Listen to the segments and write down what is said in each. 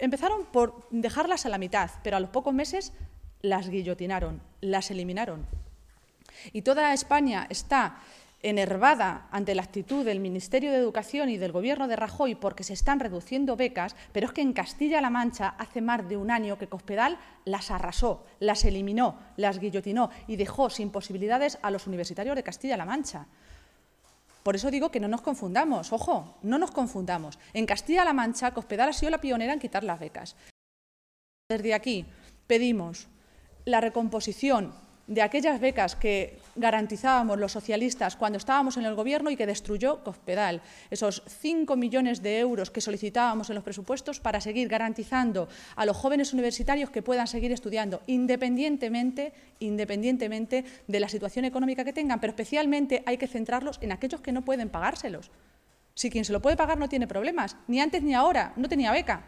empezaron por dejarlas a la mitad, pero a los pocos meses las guillotinaron, las eliminaron. Y toda España está enervada ante la actitud del Ministerio de Educación y del Gobierno de Rajoy porque se están reduciendo becas, pero es que en Castilla-La Mancha hace más de un año que Cospedal las arrasó, las eliminó, las guillotinó y dejó sin posibilidades a los universitarios de Castilla-La Mancha. Por eso digo que no nos confundamos, ojo, no nos confundamos. En Castilla-La Mancha, Cospedal ha sido la pionera en quitar las becas. Desde aquí pedimos la recomposición de aquellas becas que garantizábamos los socialistas cuando estábamos en el Gobierno y que destruyó Cospedal. Esos 5 millones de euros que solicitábamos en los presupuestos para seguir garantizando a los jóvenes universitarios que puedan seguir estudiando, independientemente, independientemente de la situación económica que tengan, pero especialmente hay que centrarlos en aquellos que no pueden pagárselos. Si quien se lo puede pagar no tiene problemas, ni antes ni ahora, no tenía beca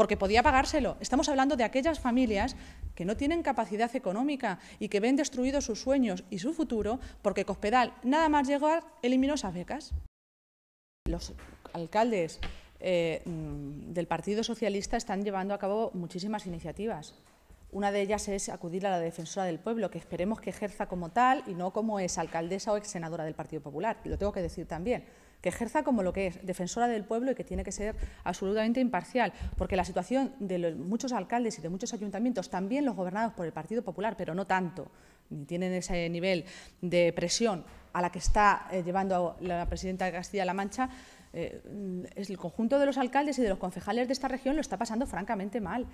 porque podía pagárselo. Estamos hablando de aquellas familias que no tienen capacidad económica y que ven destruidos sus sueños y su futuro porque Cospedal, nada más llegar, eliminó esas becas. Los alcaldes eh, mm, del Partido Socialista están llevando a cabo muchísimas iniciativas. Una de ellas es acudir a la defensora del pueblo, que esperemos que ejerza como tal y no como es alcaldesa o ex senadora del Partido Popular. Lo tengo que decir también que ejerza como lo que es, defensora del pueblo y que tiene que ser absolutamente imparcial, porque la situación de muchos alcaldes y de muchos ayuntamientos, también los gobernados por el Partido Popular, pero no tanto, ni tienen ese nivel de presión a la que está eh, llevando la presidenta de Castilla-La Mancha, eh, es el conjunto de los alcaldes y de los concejales de esta región lo está pasando francamente mal.